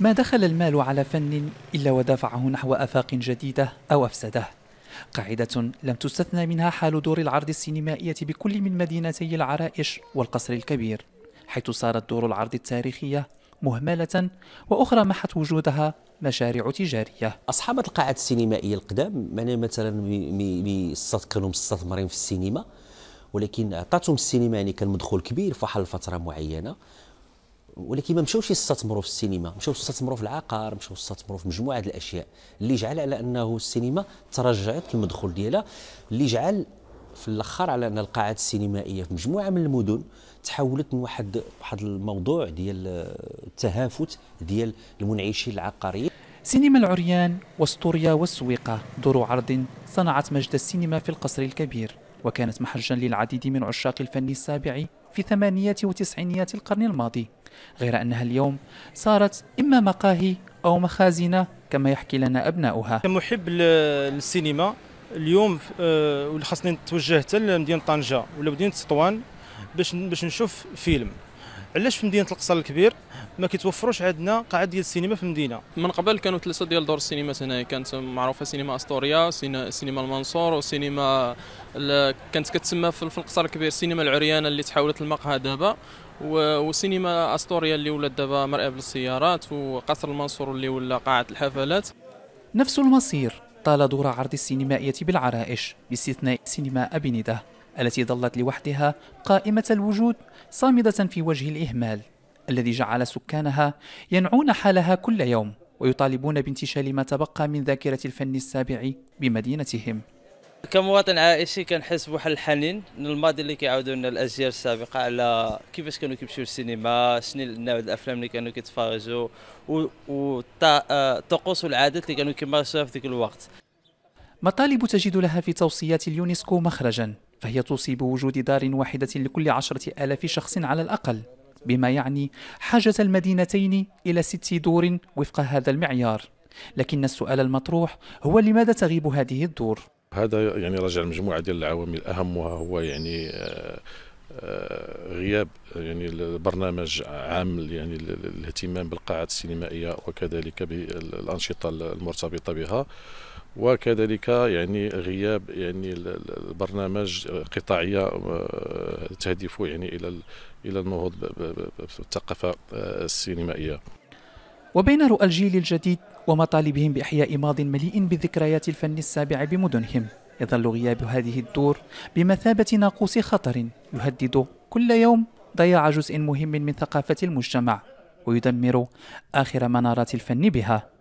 ما دخل المال على فن إلا ودفعه نحو آفاق جديدة أو أفسده قاعدة لم تستثنى منها حال دور العرض السينمائية بكل من مدينتي العرائش والقصر الكبير حيث صارت دور العرض التاريخية مهملة وأخرى محت وجودها مشاريع تجارية أصحاب القاعات السينمائية القدام مثلا كانوا مستثمرين في السينما ولكن عطاتهم السينما يعني كان مدخول كبير فحال فترة معينة ولكن ما مشاوش يستثمروا في السينما مشاو يستثمروا في العقار مشاو يستثمروا في مجموعه الاشياء اللي جعل على انه السينما ترجعت المدخول ديالها اللي جعل في الاخر على ان القاعات السينمائيه في مجموعه من المدن تحولت من واحد واحد الموضوع ديال آه، التهافت ديال المنعشين العقاريين سينما العريان واسطوريا والسويقه دور عرض صنعت مجد السينما في القصر الكبير وكانت محجا للعديد من عشاق الفن السابع في ثمانيات وتسعينيات القرن الماضي غير أنها اليوم صارت إما مقاهي أو مخازن كما يحكي لنا أبناؤها كمحب للسينما اليوم آه، خاصني نتوجه حتى لمدينه طنجه ولا مدينه سطوان باش باش نشوف فيلم علاش في مدينه القصر الكبير ما كيتوفروش عندنا قاعات ديال السينما في المدينه من قبل كانوا ثلاثه ديال دور السينمات هنا كانت معروفه سينما اسطوريا سينما المنصور وسينما كانت كتسمى في القصر الكبير سينما العريانه اللي تحولت لمقهى دابا وسينما اسطوريا اللي ولات دابا مرأب للسيارات وقصر المنصور اللي ولا قاعه الحفلات نفس المصير طال دور عرض السينمائيه بالعرائش باستثناء سينما ابي نده التي ظلت لوحدها قائمة الوجود صامدة في وجه الإهمال الذي جعل سكانها ينعون حالها كل يوم ويطالبون بانتشال ما تبقى من ذاكرة الفن السابع بمدينتهم كمواطن عائشي كنحس بواحد الحنين للماضي اللي كيعاودوا لنا الاجيال السابقه على كيفاش كانوا كيمشيو للسينما شنو النوع الافلام اللي كانوا كيتفرجوا والطقوس آه، والعادات اللي كانوا كيمارسوها في ذاك الوقت مطالب تجد لها في توصيات اليونسكو مخرجا فهي توصي بوجود دار واحدة لكل عشرة آلاف شخص على الأقل بما يعني حاجة المدينتين إلى ست دور وفق هذا المعيار لكن السؤال المطروح هو لماذا تغيب هذه الدور؟ هذا يعني رجع لمجموعة ديال العوامل أهمها هو يعني آه آه، غياب يعني البرنامج عام يعني الاهتمام بالقاعات السينمائيه وكذلك بالانشطه المرتبطه بها وكذلك يعني غياب يعني البرنامج قطاعيه آه، تهدف يعني الى الى النهوض بالثقافه آه، السينمائيه وبين رؤى الجيل الجديد ومطالبهم باحياء ماض مليء بالذكريات الفن السابع بمدنهم يظل غياب هذه الدور بمثابة ناقوس خطر يهدد كل يوم ضياع جزء مهم من ثقافة المجتمع ويدمر آخر منارات الفن بها